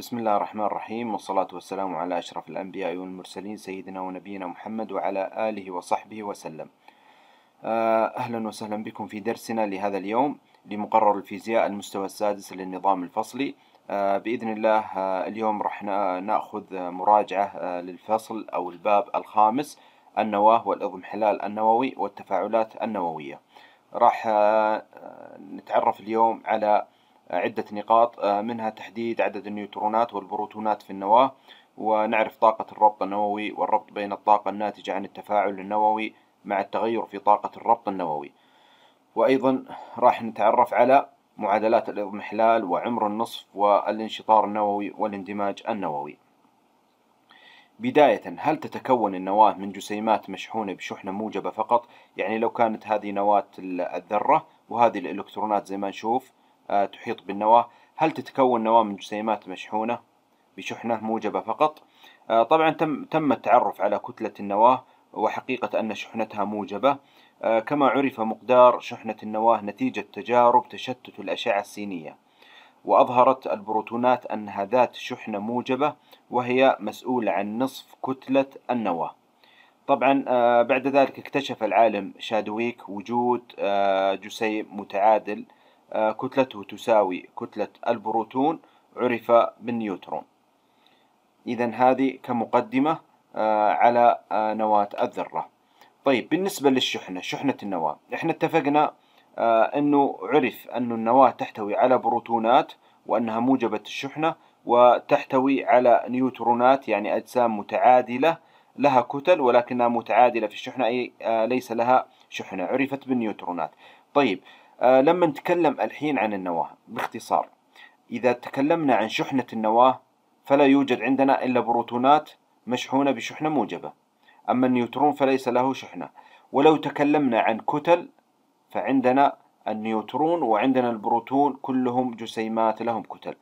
بسم الله الرحمن الرحيم والصلاة والسلام على أشرف الأنبياء والمرسلين سيدنا ونبينا محمد وعلى آله وصحبه وسلم آه، أهلا وسهلا بكم في درسنا لهذا اليوم لمقرر الفيزياء المستوى السادس للنظام الفصلي آه، بإذن الله آه، اليوم راح نأخذ مراجعة للفصل أو الباب الخامس النواة والإضمحلال النووي والتفاعلات النووية راح نتعرف اليوم على عدة نقاط آه، منها تحديد عدد النيوترونات والبروتونات في النواة ونعرف طاقة الربط النووي والربط بين الطاقة الناتجة عن التفاعل النووي مع التغير في طاقة الربط النووي وأيضا راح نتعرف على معادلات الاضمحلال وعمر النصف والانشطار النووي والاندماج النووي بداية هل تتكون النواة من جسيمات مشحونة بشحنة موجبة فقط؟ يعني لو كانت هذه نواة الذرة وهذه الإلكترونات زي ما نشوف آه، تحيط بالنواة هل تتكون نواة من جسيمات مشحونة بشحنة موجبة فقط آه، طبعا تم, تم التعرف على كتلة النواة وحقيقة أن شحنتها موجبة آه، كما عرف مقدار شحنة النواة نتيجة تجارب تشتت الأشعة السينية وأظهرت البروتونات أنها ذات شحنة موجبة وهي مسؤولة عن نصف كتلة النواة طبعا بعد ذلك اكتشف العالم شادويك وجود جسيم متعادل آه، كتلته تساوي كتلة البروتون عرف بالنيوترون إذا هذه كمقدمة آه، على آه، نواة الذرة طيب بالنسبة للشحنة شحنة النواة احنا اتفقنا أنه عرف أن النواة تحتوي على بروتونات وأنها موجبة الشحنة وتحتوي على نيوترونات يعني أجسام متعادلة لها كتل ولكنها متعادلة في الشحنة أي ليس لها شحنة عرفت بالنيوترونات طيب آه، لما نتكلم الحين عن النواة باختصار إذا تكلمنا عن شحنة النواة فلا يوجد عندنا إلا بروتونات مشحونة بشحنة موجبة أما النيوترون فليس له شحنة ولو تكلمنا عن كتل فعندنا النيوترون وعندنا البروتون كلهم جسيمات لهم كتل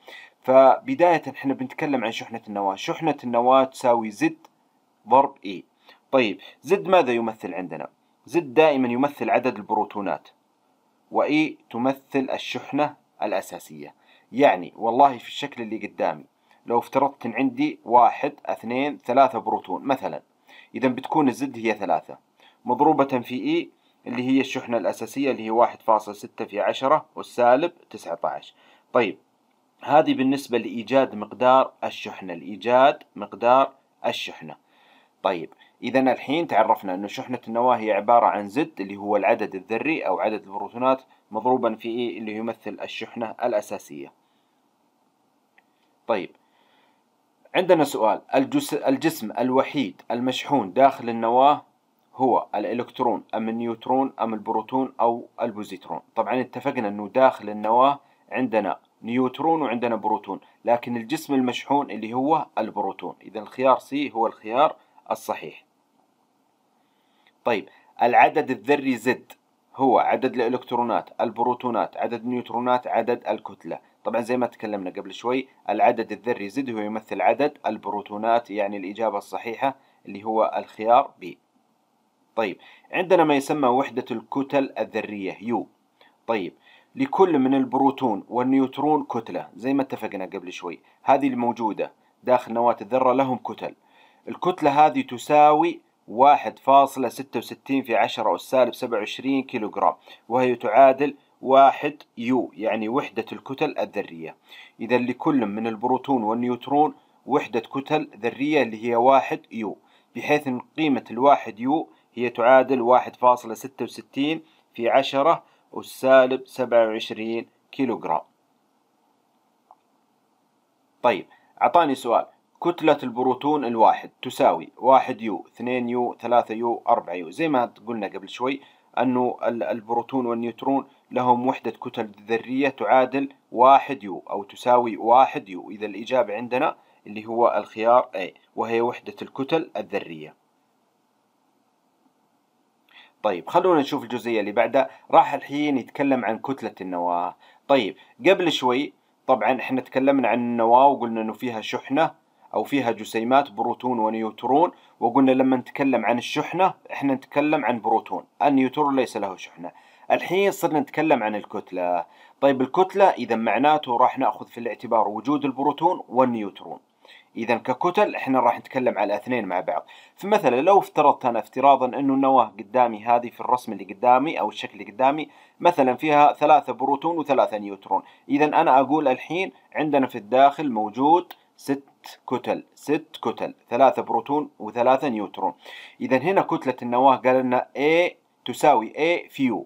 فبداية احنا بنتكلم عن شحنة النواة شحنة النواة تساوي زد ضرب اي طيب زد ماذا يمثل عندنا زد دائما يمثل عدد البروتونات وإي تمثل الشحنة الأساسية يعني والله في الشكل اللي قدامي لو افترضت ان عندي واحد اثنين ثلاثة بروتون مثلا اذا بتكون الزد هي ثلاثة مضروبة في اي اللي هي الشحنة الاساسية اللي هي واحد فاصل ستة في عشرة والسالب تسعة عشر طيب هذه بالنسبة لإيجاد مقدار الشحنة لإيجاد مقدار الشحنة طيب إذا الحين تعرفنا أن شحنة النواة هي عبارة عن زد اللي هو العدد الذري أو عدد البروتونات مضروبا في اي e اللي يمثل الشحنة الأساسية طيب عندنا سؤال الجسم الوحيد المشحون داخل النواة هو الإلكترون أم النيوترون أم البروتون أو البوزيترون طبعا اتفقنا أنه داخل النواة عندنا نيوترون وعندنا بروتون لكن الجسم المشحون اللي هو البروتون إذا الخيار سي هو الخيار الصحيح طيب العدد الذري زد هو عدد الإلكترونات البروتونات عدد النيوترونات عدد الكتلة طبعا زي ما تكلمنا قبل شوي العدد الذري زد هو يمثل عدد البروتونات يعني الإجابة الصحيحة اللي هو الخيار ب طيب عندنا ما يسمى وحدة الكتل الذرية يو طيب لكل من البروتون والنيوترون كتلة زي ما اتفقنا قبل شوي هذه الموجودة داخل نواة الذرة لهم كتل الكتلة هذه تساوي 1.66 في 10 أس سالب 27 كيلوغرام وهي تعادل 1 يو يعني وحدة الكتل الذرية إذا لكل من البروتون والنيوترون وحدة كتل ذرية اللي هي 1 يو بحيث أن قيمة الواحد يو هي تعادل 1.66 في 10 أس سالب سبعة كيلوغرام طيب أعطاني سؤال كتلة البروتون الواحد تساوي 1 يو 2 يو 3 يو 4 يو زي ما قلنا قبل شوي أنه البروتون والنيوترون لهم وحدة كتل ذرية تعادل 1 يو أو تساوي 1 يو إذا الإجابة عندنا اللي هو الخيار A وهي وحدة الكتل الذرية طيب خلونا نشوف الجزئية اللي بعدها راح الحين يتكلم عن كتلة النواة طيب قبل شوي طبعا احنا تكلمنا عن النواة وقلنا انه فيها شحنة أو فيها جسيمات بروتون ونيوترون وقلنا لما نتكلم عن الشحنة إحنا نتكلم عن بروتون النيوترون ليس له شحنة الحين صرنا نتكلم عن الكتلة طيب الكتلة إذا معناته راح نأخذ في الاعتبار وجود البروتون والنيوترون إذا ككتل إحنا راح نتكلم على اثنين مع بعض فمثلا لو افترضت أنا افتراضا أنه النواة قدامي هذه في الرسم اللي قدامي أو الشكل اللي قدامي مثلا فيها ثلاثة بروتون وثلاثة نيوترون إذا أنا أقول الحين عندنا في الداخل موجود ست كتل ست كتل ثلاثة بروتون وثلاثة نيوترون إذا هنا كتلة النواة قال لنا A تساوي A في U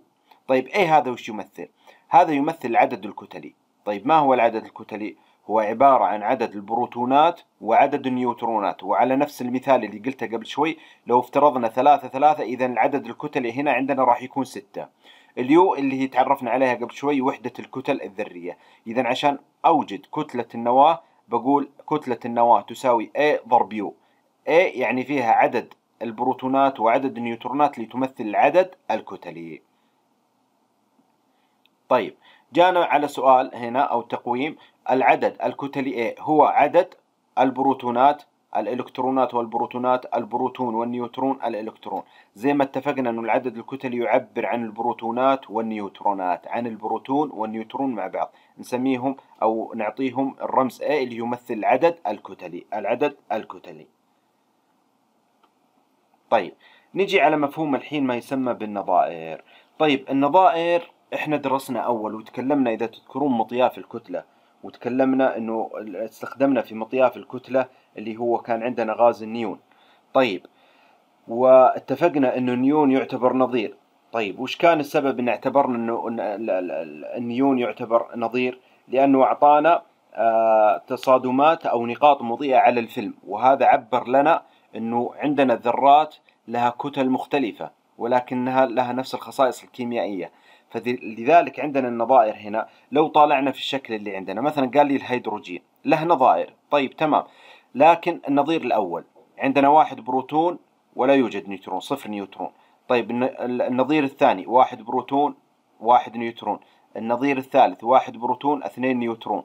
طيب A هذا وش يمثل؟ هذا يمثل العدد الكتلي طيب ما هو العدد الكتلي؟ هو عبارة عن عدد البروتونات وعدد النيوترونات وعلى نفس المثال اللي قلته قبل شوي لو افترضنا ثلاثة ثلاثة إذا العدد الكتلي هنا عندنا راح يكون ستة اليو اللي هي تعرفنا عليها قبل شوي وحدة الكتل الذرية إذا عشان أوجد كتلة النواة بقول كتلة النواة تساوي A ضرب U A يعني فيها عدد البروتونات وعدد النيوترونات اللي تمثل العدد الكتلي طيب جانا على سؤال هنا أو تقويم العدد الكتلي A هو عدد البروتونات الإلكترونات والبروتونات البروتون والنيوترون الإلكترون زي ما اتفقنا انه العدد الكتلي يعبر عن البروتونات والنيوترونات عن البروتون والنيوترون مع بعض نسميهم أو نعطيهم الرمز A اللي يمثل العدد الكتلي العدد الكتلي طيب نجي على مفهوم الحين ما يسمى بالنظائر طيب النظائر احنا درسنا اول وتكلمنا اذا تذكرون مطياف الكتله وتكلمنا انه استخدمنا في مطياف الكتله اللي هو كان عندنا غاز النيون طيب واتفقنا انه النيون يعتبر نظير طيب وش كان السبب ان اعتبرنا انه النيون يعتبر نظير لانه اعطانا آه، تصادمات او نقاط مضيئه على الفيلم وهذا عبر لنا انه عندنا الذرات لها كتل مختلفه ولكنها لها نفس الخصائص الكيميائيه فلذلك عندنا النظائر هنا لو طالعنا في الشكل اللي عندنا مثلا قال لي الهيدروجين له نظائر طيب تمام لكن النظير الأول عندنا واحد بروتون ولا يوجد نيوترون صفر نيوترون طيب النظير الثاني واحد بروتون واحد نيوترون النظير الثالث واحد بروتون اثنين نيوترون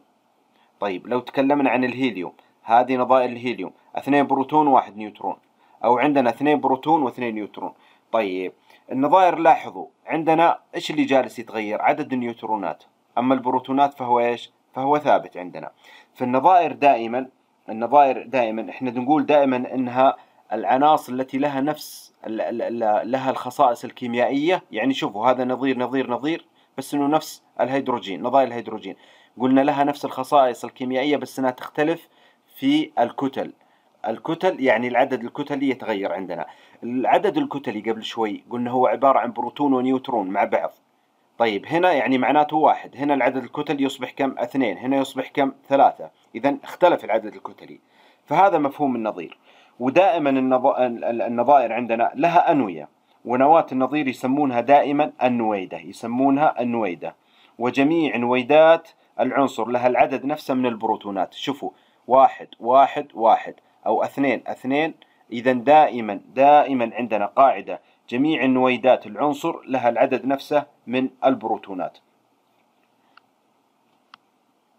طيب لو تكلمنا عن الهيليوم هذه نظائر الهيليوم اثنين بروتون واحد نيوترون او عندنا اثنين بروتون واثنين نيوترون طيب النظائر لاحظوا عندنا ايش اللي جالس يتغير عدد النيوترونات اما البروتونات فهو ايش فهو ثابت عندنا في النظائر دائما النظائر دائما احنا نقول دائما انها العناصر التي لها نفس لها الخصائص الكيميائيه يعني شوفوا هذا نظير نظير نظير بس انه نفس الهيدروجين نظائر الهيدروجين قلنا لها نفس الخصائص الكيميائيه بس انها تختلف في الكتل الكتل يعني العدد الكتلي يتغير عندنا العدد الكتلي قبل شوي قلنا هو عبارة عن بروتون ونيوترون مع بعض طيب هنا يعني معناته واحد هنا العدد الكتلي يصبح كم اثنين هنا يصبح كم ثلاثة إذا اختلف العدد الكتلي فهذا مفهوم النظير ودائما النظائر عندنا لها أنوية ونواة النظير يسمونها دائما النويدة يسمونها النويدة وجميع نويدات العنصر لها العدد نفسه من البروتونات شوفوا واحد واحد واحد أو اثنين اثنين إذا دائما دائما عندنا قاعدة جميع النويدات العنصر لها العدد نفسه من البروتونات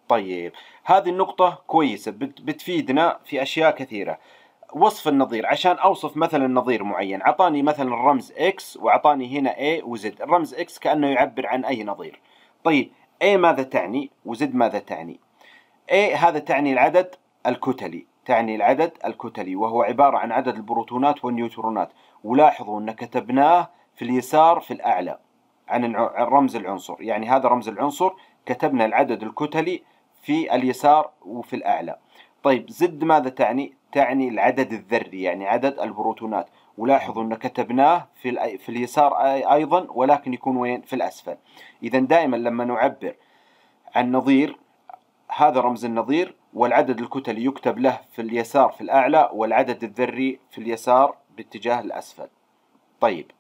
طيب هذه النقطة كويسة بتفيدنا في أشياء كثيرة وصف النظير عشان أوصف مثلا نظير معين عطاني مثلا رمز X وعطاني هنا A وزد الرمز X كأنه يعبر عن أي نظير طيب A ماذا تعني وزد ماذا تعني A هذا تعني العدد الكتلي تعني العدد الكتلي وهو عبارة عن عدد البروتونات والنيوترونات ولاحظوا أن كتبناه في اليسار في الأعلى عن رمز العنصر يعني هذا رمز العنصر كتبنا العدد الكتلي في اليسار وفي الأعلى طيب زد ماذا تعني؟ تعني العدد الذري يعني عدد البروتونات ولاحظوا أن كتبناه في, في اليسار أيضا ولكن يكون وين؟ في الأسفل إذا دائما لما نعبر عن نظير هذا رمز النظير والعدد الكتلي يكتب له في اليسار في الأعلى والعدد الذري في اليسار باتجاه الأسفل طيب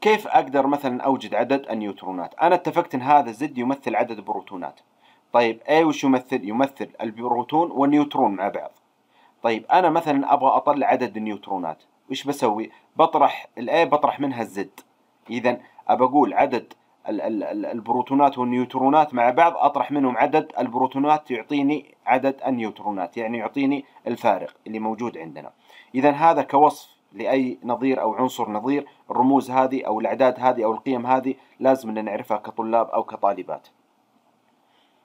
كيف أقدر مثلا أوجد عدد النيوترونات أنا اتفقت أن هذا زد يمثل عدد بروتونات طيب A وش يمثل يمثل البروتون والنيوترون مع بعض طيب أنا مثلا أبغى أطلع عدد النيوترونات وش بسوي بطرح الأي بطرح منها الزد إذا أبى أقول عدد البروتونات والنيوترونات مع بعض أطرح منهم عدد البروتونات يعطيني عدد النيوترونات يعني يعطيني الفارق اللي موجود عندنا إذا هذا كوصف لأي نظير أو عنصر نظير الرموز هذه أو الأعداد هذه أو القيم هذه لازم ان نعرفها كطلاب أو كطالبات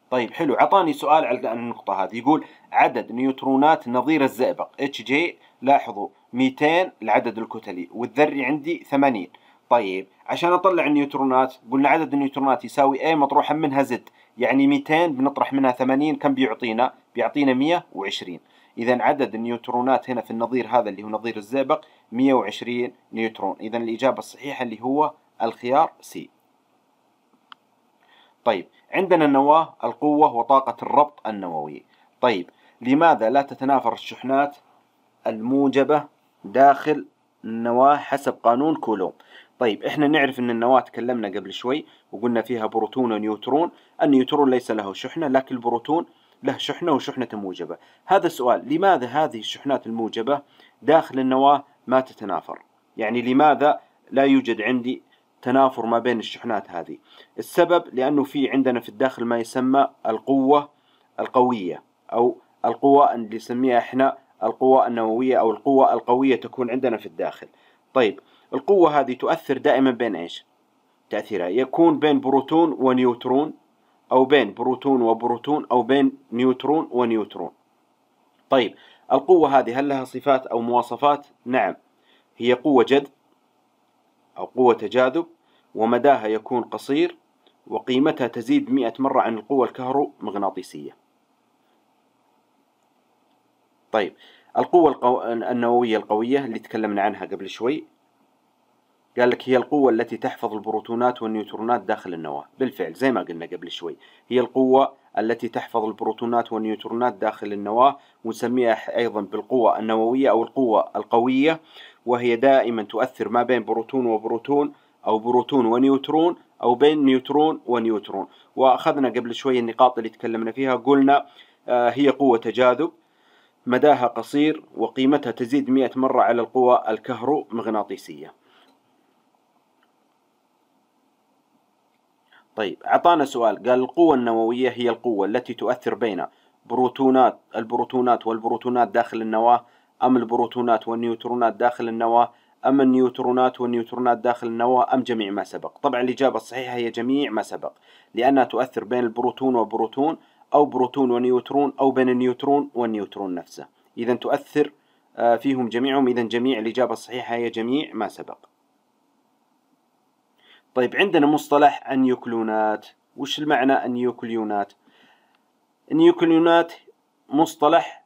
طيب حلو عطاني سؤال على النقطة هذه يقول عدد نيوترونات نظير الزئبق اتش جي لاحظوا 200 العدد الكتلي والذري عندي 80 طيب عشان اطلع النيوترونات قلنا عدد النيوترونات يساوي A مطروحا منها Z يعني 200 بنطرح منها 80 كم بيعطينا؟ بيعطينا 120 إذا عدد النيوترونات هنا في النظير هذا اللي هو نظير الزئبق 120 نيوترون إذا الإجابة الصحيحة اللي هو الخيار سي طيب عندنا النواة القوة وطاقة الربط النووي طيب لماذا لا تتنافر الشحنات الموجبة داخل النواة حسب قانون كولوم طيب احنا نعرف ان النواة تكلمنا قبل شوي وقلنا فيها بروتون ونيوترون النيوترون ليس له شحنة لكن البروتون له شحنة وشحنة موجبة هذا السؤال لماذا هذه الشحنات الموجبة داخل النواة ما تتنافر يعني لماذا لا يوجد عندي تنافر ما بين الشحنات هذه السبب لأنه في عندنا في الداخل ما يسمى القوة القوية أو القوة اللي نسميها احنا القوة النووية أو القوة القوية تكون عندنا في الداخل طيب القوة هذه تؤثر دائما بين ايش تأثيرها يكون بين بروتون ونيوترون أو بين بروتون وبروتون أو بين نيوترون ونيوترون طيب القوة هذه هل لها صفات أو مواصفات نعم هي قوة جذب أو قوة تجاذب ومداها يكون قصير وقيمتها تزيد مئة مرة عن القوة الكهرومغناطيسية طيب القوة القو... النووية القوية اللي تكلمنا عنها قبل شوي قال لك هي القوة التي تحفظ البروتونات والنيوترونات داخل النواة بالفعل زي ما قلنا قبل شوي هي القوة التي تحفظ البروتونات والنيوترونات داخل النواة ونسميها أيضا بالقوة النووية أو القوة القوية وهي دائما تؤثر ما بين بروتون وبروتون أو بروتون ونيوترون أو بين نيوترون ونيوترون وأخذنا قبل شوي النقاط اللي تكلمنا فيها قلنا آه، هي قوة تجاذب مداها قصير وقيمتها تزيد 100 مرة على القوى الكهرومغناطيسية طيب أعطانا سؤال قال القوة النووية هي القوة التي تؤثر بين بروتونات البروتونات والبروتونات داخل النواة أم البروتونات والنيوترونات داخل النواة أم النيوترونات والنيوترونات داخل النواة أم جميع ما سبق طبعا الإجابة الصحيحة هي جميع ما سبق لأنها تؤثر بين البروتون وبروتون أو بروتون ونيوترون أو بين النيوترون والنيوترون نفسه إذا تؤثر آه، فيهم جميعهم إذا جميع الإجابة الصحيحة هي جميع ما سبق طيب عندنا مصطلح النيوكليونات وش المعنى النيوكليونات النيوكليونات مصطلح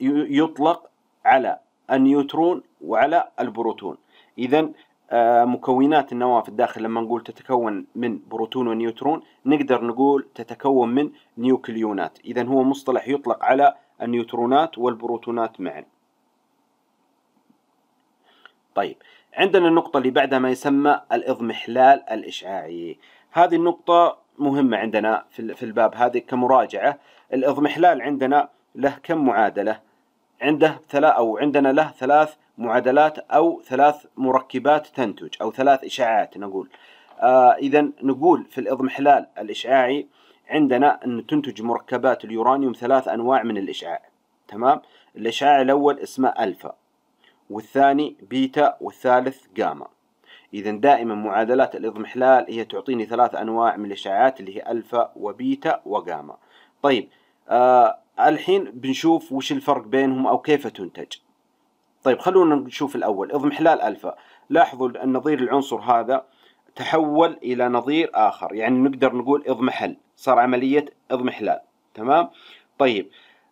يطلق على النيوترون وعلى البروتون إذا آه، مكونات النواة في الداخل لما نقول تتكون من بروتون ونيوترون نقدر نقول تتكون من نيوكليونات إذا هو مصطلح يطلق على النيوترونات والبروتونات معا طيب عندنا النقطة اللي بعدها ما يسمى الإضمحلال الإشعاعي هذه النقطة مهمة عندنا في الباب هذه كمراجعة الإضمحلال عندنا له كم معادلة عنده ثلاث أو عندنا له ثلاث معادلات أو ثلاث مركبات تنتج أو ثلاث إشعاعات نقول آه إذا نقول في الإضمحلال الإشعاعي عندنا أن تنتج مركبات اليورانيوم ثلاث أنواع من الإشعاع تمام الإشعاع الأول اسمه ألفا والثاني بيتا والثالث جاما إذا دائما معادلات الإضمحلال هي تعطيني ثلاث أنواع من الإشعاعات اللي هي ألفا وبيتا وجاما طيب آه الحين بنشوف وش الفرق بينهم أو كيف تنتج طيب خلونا نشوف الأول إضمحلال ألفا لاحظوا أن نظير العنصر هذا تحول إلى نظير آخر يعني نقدر نقول إضمحل صار عملية إضمحلال تمام طيب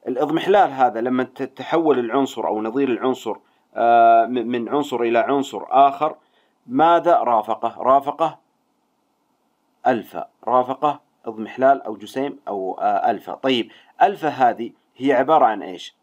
الإضمحلال هذا لما تتحول العنصر أو نظير العنصر آه، من عنصر إلى عنصر آخر ماذا رافقه رافقه ألفا رافقه اضمحلال أو جسيم أو آه، ألفا طيب ألفا هذه هي عبارة عن إيش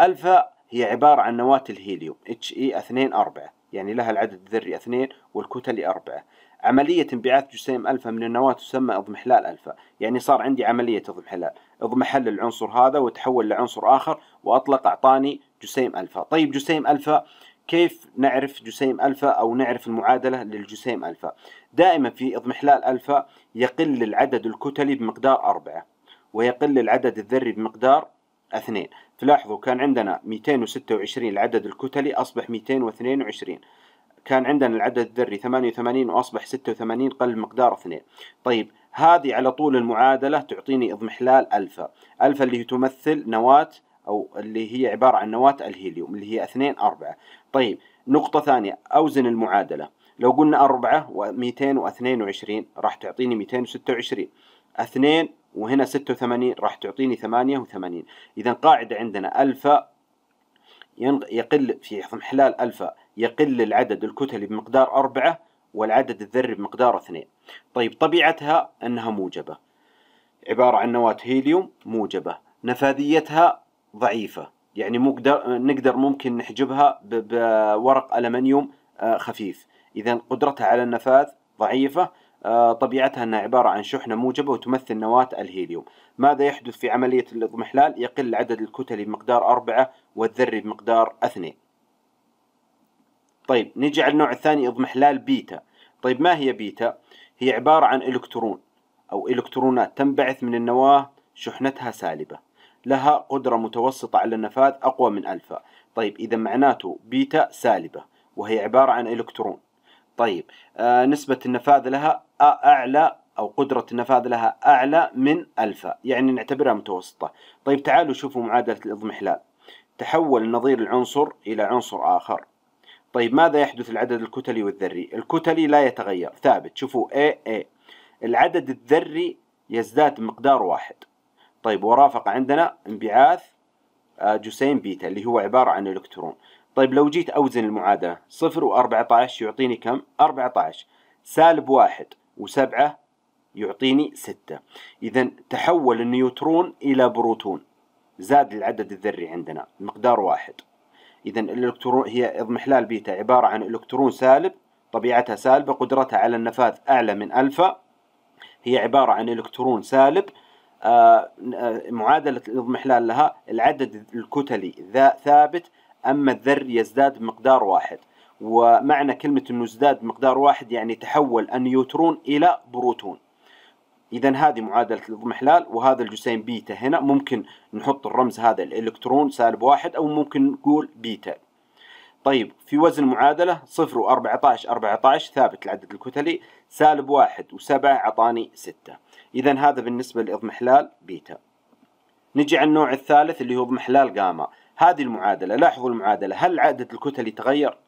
ألفا هي عبارة عن نواة الهيليوم HE 2 4 يعني لها العدد الذري 2 والكتلي 4 عملية انبعاث جسيم ألفا من النواة تسمى اضمحلال ألفا يعني صار عندي عملية اضمحلال اضمحل العنصر هذا وتحول لعنصر آخر وأطلق أعطاني جسيم ألفا طيب جسيم ألفا كيف نعرف جسيم ألفا أو نعرف المعادلة للجسيم ألفا دائما في اضمحلال ألفا يقل العدد الكتلي بمقدار أربعة ويقل العدد الذري بمقدار اثنين فلاحظوا كان عندنا 226 العدد الكتلي أصبح 222 كان عندنا العدد الذري 88 وأصبح 86 قل مقدار اثنين طيب هذه على طول المعادلة تعطيني اضمحلال ألفا ألفا اللي تمثل نواة او اللي هي عباره عن نواه الهيليوم اللي هي 2 4 طيب نقطه ثانيه اوزن المعادله لو قلنا 4 و222 راح تعطيني 226 2 وهنا 86 راح تعطيني 88 اذا قاعده عندنا الفا يقل في حلال الفا يقل العدد الكتلي بمقدار 4 والعدد الذري بمقدار 2 طيب طبيعتها انها موجبه عباره عن نواه هيليوم موجبه نفاذيتها ضعيفه يعني مقدر نقدر ممكن نحجبها بورق المنيوم آه، خفيف اذا قدرتها على النفاذ ضعيفه آه، طبيعتها انها عباره عن شحنه موجبه وتمثل نواه الهيليوم ماذا يحدث في عمليه الاضمحلال يقل عدد الكتل بمقدار أربعة والذري بمقدار اثنين طيب نجي على النوع الثاني اضمحلال بيتا طيب ما هي بيتا هي عباره عن الكترون او الكترونات تنبعث من النواه شحنتها سالبه لها قدرة متوسطة على النفاذ أقوى من ألفا طيب إذا معناته بيتا سالبة وهي عبارة عن إلكترون طيب آه نسبة النفاذ لها أعلى أو قدرة النفاذ لها أعلى من ألفا يعني نعتبرها متوسطة طيب تعالوا شوفوا معادلة الاضمحلال تحول نظير العنصر إلى عنصر آخر طيب ماذا يحدث العدد الكتلي والذري الكتلي لا يتغير ثابت شوفوا A A العدد الذري يزداد مقدار واحد طيب ورافق عندنا انبعاث آه، جسيم بيتا اللي هو عبارة عن الكترون طيب لو جيت أوزن المعادلة صفر و14 يعطيني كم؟ 14 سالب واحد وسبعة يعطيني ستة إذا تحول النيوترون إلى بروتون زاد العدد الذري عندنا مقدار واحد إذا الإلكترون هي اضمحلال بيتا عبارة عن إلكترون سالب طبيعتها سالبة قدرتها على النفاذ أعلى من ألفا هي عبارة عن إلكترون سالب آه، آه، معادلة الاضمحلال لها العدد الكتلي ذا ثابت أما الذر يزداد بمقدار واحد ومعنى كلمة أنه ازداد بمقدار واحد يعني تحول النيوترون إلى بروتون إذا هذه معادلة الاضمحلال وهذا الجسيم بيتا هنا ممكن نحط الرمز هذا الإلكترون سالب واحد أو ممكن نقول بيتا طيب في وزن المعادلة صفر وأربعتاش أربعتاش ثابت العدد الكتلي سالب واحد وسبعة عطاني ستة إذا هذا بالنسبة لإضمحلال بيتا نجي على النوع الثالث اللي هو اضمحلال جاما هذه المعادلة لاحظوا المعادلة هل عدد الكتل يتغير؟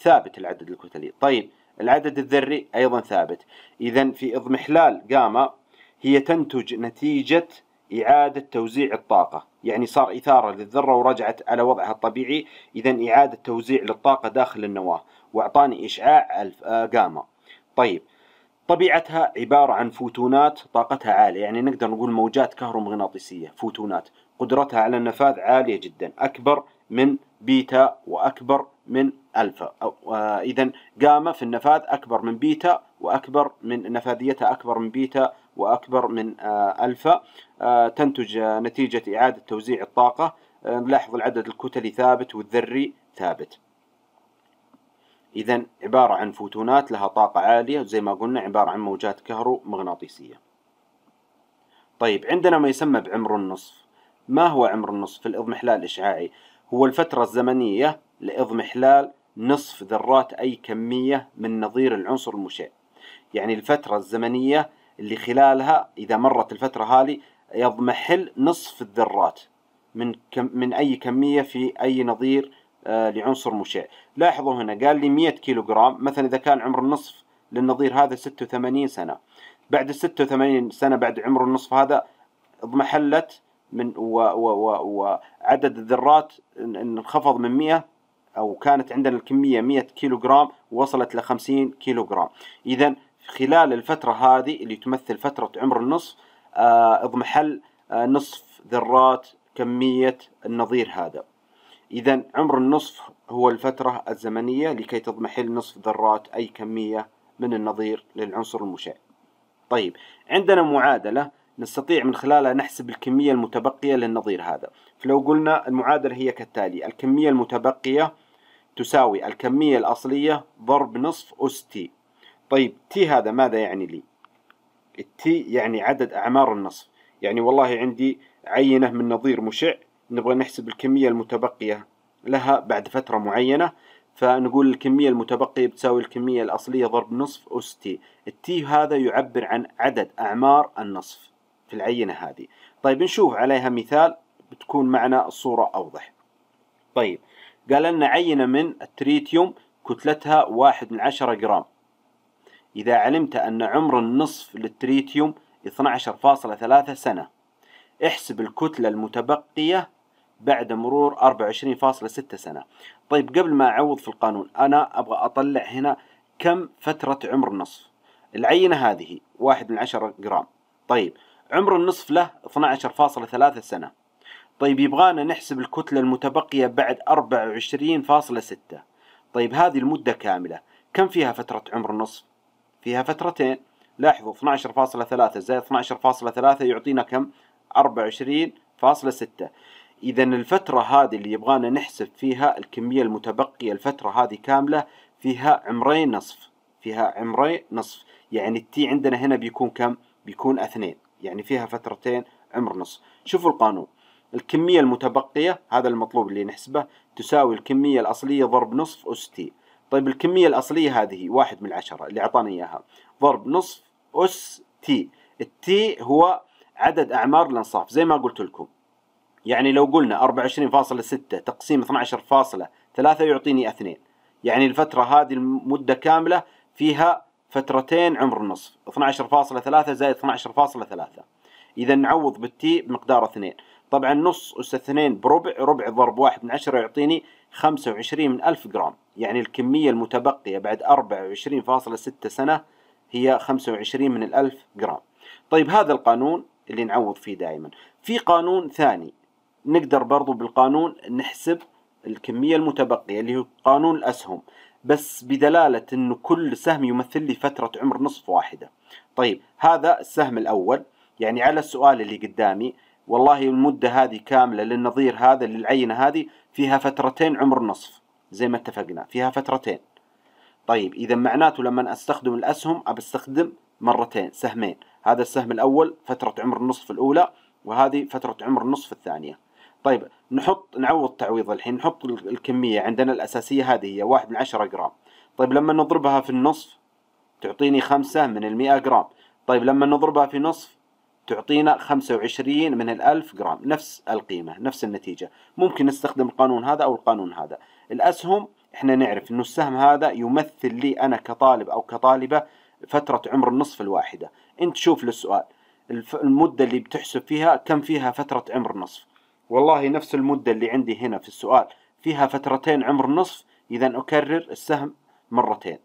ثابت العدد الكتلي طيب العدد الذري أيضا ثابت إذا في اضمحلال جاما هي تنتج نتيجة إعادة توزيع الطاقة يعني صار إثارة للذرة ورجعت على وضعها الطبيعي إذا إعادة توزيع للطاقة داخل النواة وأعطاني إشعاع آه، جاما طيب طبيعتها عبارة عن فوتونات طاقتها عالية يعني نقدر نقول موجات كهرومغناطيسية فوتونات قدرتها على النفاذ عالية جدا أكبر من بيتا وأكبر من ألفا آه، إذا قامة في النفاذ أكبر من بيتا وأكبر من نفاذيتها أكبر من بيتا وأكبر من آه، ألفا آه، تنتج نتيجة إعادة توزيع الطاقة نلاحظ العدد الكتلي ثابت والذري ثابت إذا عبارة عن فوتونات لها طاقة عالية وزي ما قلنا عبارة عن موجات كهرومغناطيسية طيب عندنا ما يسمى بعمر النصف ما هو عمر النصف في الإضمحلال الإشعاعي؟ هو الفترة الزمنية لإضمحلال نصف ذرات أي كمية من نظير العنصر المشع يعني الفترة الزمنية اللي خلالها إذا مرت الفترة هذه يضمحل نصف الذرات من كم من أي كمية في أي نظير آه، لعنصر مشع لاحظوا هنا قال لي 100 كيلوغرام مثلا إذا كان عمر النصف للنظير هذا 86 سنة بعد 86 سنة بعد عمر النصف هذا اضمحلت من وعدد الذرات انخفض من 100 أو كانت عندنا الكمية 100 كيلوغرام وصلت ل 50 كيلوغرام إذا خلال الفترة هذه اللي تمثل فترة عمر النصف آه، اضمحل آه، نصف ذرات كمية النظير هذا إذا عمر النصف هو الفترة الزمنية لكي تضمحل نصف ذرات أي كمية من النظير للعنصر المشع طيب عندنا معادلة نستطيع من خلالها نحسب الكمية المتبقية للنظير هذا فلو قلنا المعادلة هي كالتالي الكمية المتبقية تساوي الكمية الأصلية ضرب نصف أس تي طيب تي هذا ماذا يعني لي التي يعني عدد أعمار النصف يعني والله عندي عينة من نظير مشع نبغى نحسب الكمية المتبقية لها بعد فترة معينة فنقول الكمية المتبقية بتساوي الكمية الأصلية ضرب نصف أس تي التي هذا يعبر عن عدد أعمار النصف في العينة هذه طيب نشوف عليها مثال بتكون معنا الصورة أوضح طيب قال لنا عينة من التريتيوم كتلتها واحد من عشرة جرام إذا علمت أن عمر النصف للتريتيوم 12.3 سنة احسب الكتلة المتبقية بعد مرور 24.6 سنة طيب قبل ما أعوض في القانون أنا أبغى أطلع هنا كم فترة عمر النصف العينة هذه واحد من عشرة جرام طيب عمر النصف له 12.3 سنة طيب يبغانا نحسب الكتلة المتبقية بعد 24.6 طيب هذه المدة كاملة كم فيها فترة عمر النصف فيها فترتين لاحظوا 12.3 زائد 12.3 يعطينا كم 24.6 إذا الفترة هذه اللي يبغانا نحسب فيها الكمية المتبقية الفترة هذه كاملة فيها عمرين نصف فيها عمرين نصف يعني التي عندنا هنا بيكون كم؟ بيكون اثنين يعني فيها فترتين عمر نصف شوفوا القانون الكمية المتبقية هذا المطلوب اللي نحسبه تساوي الكمية الأصلية ضرب نصف أس تي طيب الكمية الأصلية هذه واحد من العشرة اللي أعطاني إياها ضرب نصف أس تي التي هو عدد أعمار الأنصاف زي ما قلت لكم يعني لو قلنا 24.6 تقسيم 12.3 يعطيني اثنين يعني الفترة هذه المدة كاملة فيها فترتين عمر النصف 12.3 زائد 12.3 إذا نعوض بالتي بمقدار اثنين طبعا نص أس اثنين بربع ربع ضرب واحد من عشرة يعطيني 25 من ألف جرام يعني الكمية المتبقية بعد 24.6 سنة هي 25 من الألف جرام طيب هذا القانون اللي نعوض فيه دائما في قانون ثاني نقدر برضو بالقانون نحسب الكمية المتبقية اللي هو قانون الأسهم بس بدلالة أنه كل سهم يمثل لي فترة عمر نصف واحدة طيب هذا السهم الأول يعني على السؤال اللي قدامي والله المدة هذه كاملة للنظير هذا للعينة هذه فيها فترتين عمر نصف زي ما اتفقنا فيها فترتين طيب إذا معناته لما أستخدم الأسهم أبستخدم مرتين سهمين هذا السهم الأول فترة عمر النصف الأولى وهذه فترة عمر النصف الثانية طيب نحط نعوض تعويض الحين نحط الكمية عندنا الأساسية هذه هي واحد من عشرة جرام طيب لما نضربها في النصف تعطيني خمسة من المئة جرام طيب لما نضربها في نصف تعطينا 25 من الألف جرام نفس القيمة نفس النتيجة ممكن نستخدم القانون هذا أو القانون هذا الأسهم احنا نعرف أنه السهم هذا يمثل لي أنا كطالب أو كطالبة فترة عمر النصف الواحدة انت شوف للسؤال المدة اللي بتحسب فيها كم فيها فترة عمر نصف والله نفس المدة اللي عندي هنا في السؤال فيها فترتين عمر نصف إذا أكرر السهم مرتين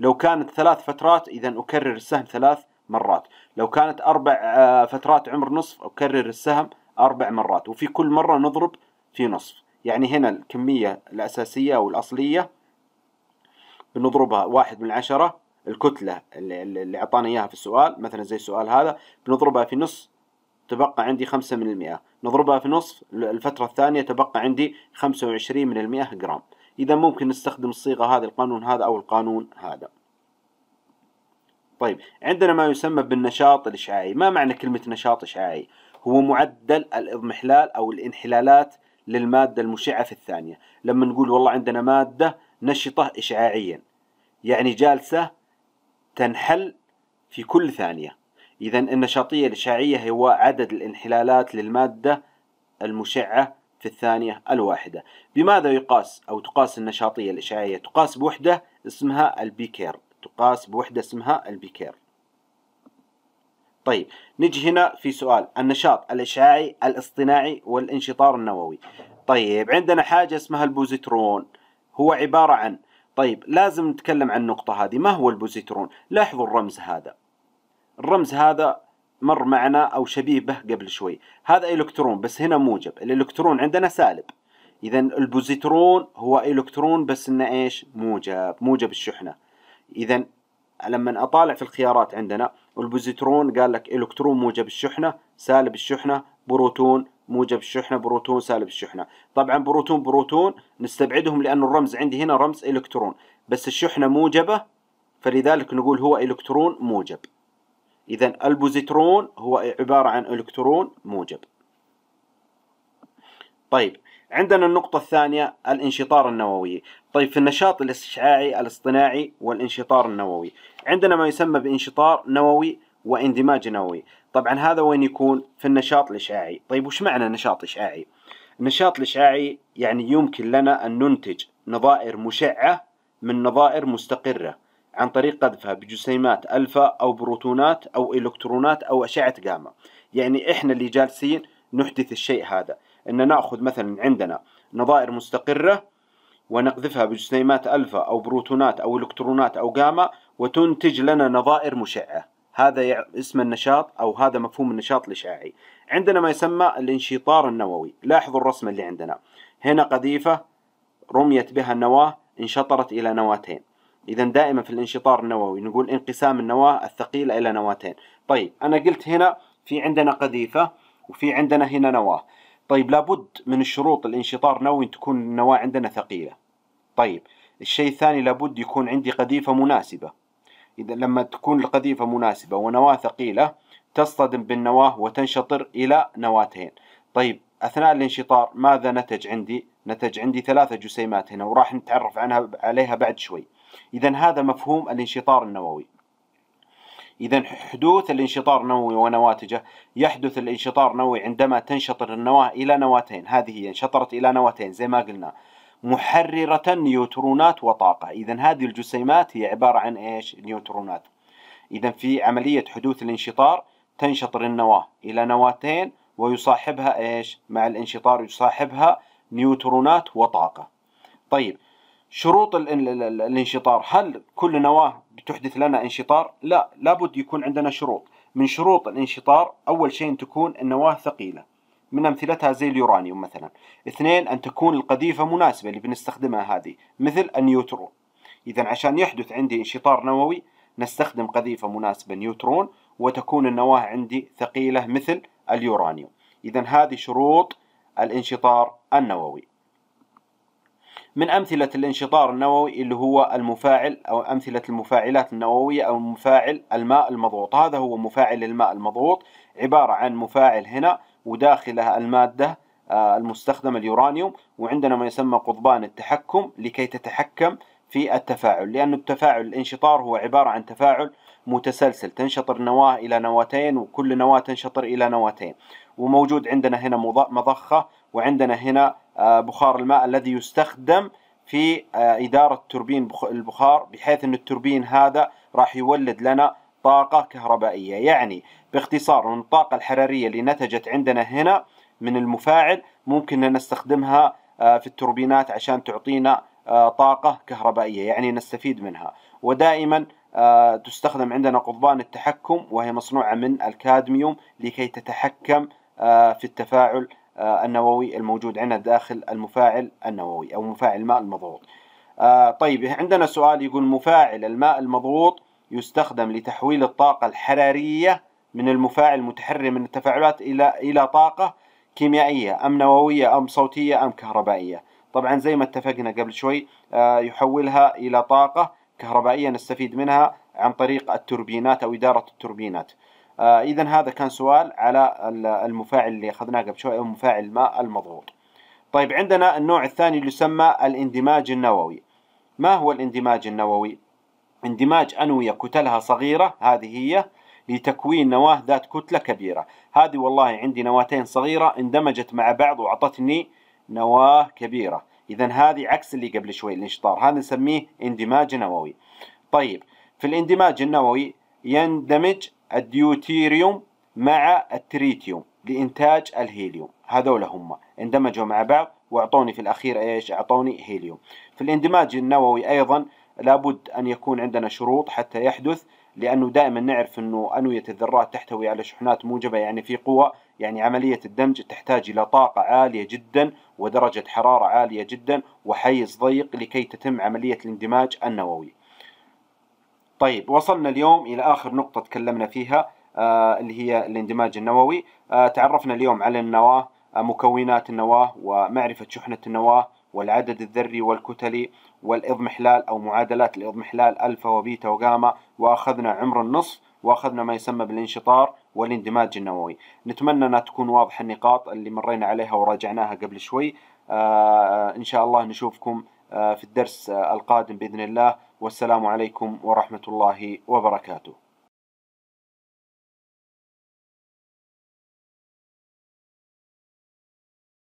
لو كانت ثلاث فترات إذا أكرر السهم ثلاث مرات لو كانت أربع آه، فترات عمر نصف أكرر السهم أربع مرات وفي كل مرة نضرب في نصف يعني هنا الكمية الأساسية أو الأصلية بنضربها واحد من عشرة الكتلة اللي أعطانا إياها في السؤال مثلا زي السؤال هذا بنضربها في نص تبقى عندي خمسة من المئة نضربها في نصف الفترة الثانية تبقى عندي خمسة وعشرين من المئة جرام إذا ممكن نستخدم الصيغة هذه القانون هذا أو القانون هذا طيب عندنا ما يسمى بالنشاط الإشعاعي ما معنى كلمة نشاط إشعاعي هو معدل الإضمحلال أو الانحلالات للمادة المشعة في الثانية لما نقول والله عندنا مادة نشطة إشعاعيا يعني جالسة تنحل في كل ثانية إذا النشاطية الإشعاعية هو عدد الانحلالات للمادة المشعة في الثانية الواحدة بماذا يقاس أو تقاس النشاطية الإشعاعية تقاس بوحدة اسمها البيكير تقاس بوحدة اسمها البيكير طيب نجي هنا في سؤال النشاط الإشعاعي الاصطناعي والانشطار النووي طيب عندنا حاجة اسمها البوزيترون هو عبارة عن طيب لازم نتكلم عن النقطة هذه ما هو البوزيترون لاحظوا الرمز هذا الرمز هذا مر معنا أو شبيه به قبل شوي هذا إلكترون بس هنا موجب الإلكترون عندنا سالب إذا البوزيترون هو إلكترون بس إنه إيش موجب موجب الشحنة إذا لما أطالع في الخيارات عندنا البوزيترون قال لك إلكترون موجب الشحنة سالب الشحنة بروتون موجب الشحنه بروتون سالب الشحنه طبعا بروتون بروتون نستبعدهم لان الرمز عندي هنا رمز الكترون بس الشحنه موجبه فلذلك نقول هو الكترون موجب اذا البوزيترون هو عباره عن الكترون موجب طيب عندنا النقطة الثانية الانشطار النووي طيب في النشاط الاشعاعي الاصطناعي والانشطار النووي عندنا ما يسمى بانشطار نووي واندماج نووي طبعا هذا وين يكون في النشاط الإشعاعي طيب وش معنى نشاط إشعاعي النشاط الإشعاعي يعني يمكن لنا أن ننتج نظائر مشعة من نظائر مستقرة عن طريق قذفها بجسيمات ألفا أو بروتونات أو إلكترونات أو أشعة جاما يعني إحنا اللي جالسين نحدث الشيء هذا أن نأخذ مثلا عندنا نظائر مستقرة ونقذفها بجسيمات ألفا أو بروتونات أو إلكترونات أو جاما وتنتج لنا نظائر مشعة هذا اسم النشاط أو هذا مفهوم النشاط الإشعاعي عندنا ما يسمى الانشطار النووي لاحظوا الرسمة اللي عندنا هنا قذيفة رميت بها النواة انشطرت إلى نواتين إذا دائما في الانشطار النووي نقول انقسام النواة الثقيلة إلى نواتين طيب أنا قلت هنا في عندنا قذيفة وفي عندنا هنا نواة طيب لابد من الشروط الانشطار النووي تكون النواة عندنا ثقيلة طيب الشيء الثاني لابد يكون عندي قذيفة مناسبة إذا لما تكون القذيفة مناسبة ونواة ثقيلة تصطدم بالنواة وتنشطر إلى نواتين طيب أثناء الانشطار ماذا نتج عندي؟ نتج عندي ثلاثة جسيمات هنا وراح نتعرف عنها عليها بعد شوي إذا هذا مفهوم الانشطار النووي إذا حدوث الانشطار النووي ونواتجه يحدث الانشطار النووي عندما تنشطر النواة إلى نواتين هذه هي انشطرت إلى نواتين زي ما قلنا محررة نيوترونات وطاقة إذا هذه الجسيمات هي عبارة عن إيش نيوترونات إذا في عملية حدوث الانشطار تنشطر النواة إلى نواتين ويصاحبها إيش مع الانشطار يصاحبها نيوترونات وطاقة طيب شروط الانشطار هل كل نواة بتحدث لنا انشطار لا لابد يكون عندنا شروط من شروط الانشطار أول شيء تكون النواة ثقيلة من أمثلتها زي اليورانيوم مثلا اثنين أن تكون القذيفة مناسبة اللي بنستخدمها هذه مثل النيوترون إذا عشان يحدث عندي انشطار نووي نستخدم قذيفة مناسبة نيوترون وتكون النواة عندي ثقيلة مثل اليورانيوم إذا هذه شروط الانشطار النووي من أمثلة الانشطار النووي اللي هو المفاعل أو أمثلة المفاعلات النووية أو مفاعل الماء المضغوط هذا هو مفاعل الماء المضغوط عبارة عن مفاعل هنا وداخلها المادة آه، المستخدمة اليورانيوم وعندنا ما يسمى قضبان التحكم لكي تتحكم في التفاعل لأن التفاعل الانشطار هو عبارة عن تفاعل متسلسل تنشطر نواة إلى نواتين وكل نواة تنشطر إلى نواتين وموجود عندنا هنا مضخة وعندنا هنا آه، بخار الماء الذي يستخدم في آه، إدارة توربين البخار بحيث أن التوربين هذا راح يولد لنا طاقة كهربائية يعني باختصار الطاقة الحرارية اللي نتجت عندنا هنا من المفاعل ممكن نستخدمها آه، في التوربينات عشان تعطينا آه، طاقة كهربائية يعني نستفيد منها ودائما آه، تستخدم عندنا قضبان التحكم وهي مصنوعة من الكادميوم لكي تتحكم في التفاعل النووي الموجود عندنا داخل المفاعل النووي أو مفاعل الماء المضغوط طيب عندنا سؤال يقول مفاعل الماء المضغوط يستخدم لتحويل الطاقة الحرارية من المفاعل المتحرر من التفاعلات إلى إلى طاقة كيميائية أم نووية أم صوتية أم كهربائية طبعا زي ما اتفقنا قبل شوي آه، يحولها إلى طاقة كهربائية نستفيد منها عن طريق التوربينات أو إدارة التوربينات آه، إذا هذا كان سؤال على المفاعل اللي أخذناه قبل شوي أو مفاعل ماء المضغوط طيب عندنا النوع الثاني اللي يسمى الاندماج النووي ما هو الاندماج النووي؟ اندماج أنوية كتلها صغيرة هذه هي لتكوين نواة ذات كتلة كبيرة هذه والله عندي نواتين صغيرة اندمجت مع بعض وأعطتني نواة كبيرة إذا هذه عكس اللي قبل شوي الانشطار هذا نسميه اندماج نووي طيب في الاندماج النووي يندمج الديوتيريوم مع التريتيوم لإنتاج الهيليوم هذول هم اندمجوا مع بعض واعطوني في الاخير ايش اعطوني هيليوم في الاندماج النووي ايضا لابد ان يكون عندنا شروط حتى يحدث لانه دائما نعرف انه انويه الذرات تحتوي على شحنات موجبه يعني في قوى يعني عمليه الدمج تحتاج الى طاقه عاليه جدا ودرجه حراره عاليه جدا وحيز ضيق لكي تتم عمليه الاندماج النووي. طيب وصلنا اليوم الى اخر نقطه تكلمنا فيها آه اللي هي الاندماج النووي، آه تعرفنا اليوم على النواه، آه مكونات النواه ومعرفه شحنه النواه والعدد الذري والكتلي والإضمحلال أو معادلات الإضمحلال ألفا وبيتا وغاما وأخذنا عمر النصف وأخذنا ما يسمى بالانشطار والاندماج النووي نتمنى أنها تكون واضحة النقاط اللي مرينا عليها وراجعناها قبل شوي آه،, آه إن شاء الله نشوفكم آه في الدرس آه القادم بإذن الله والسلام عليكم ورحمة الله وبركاته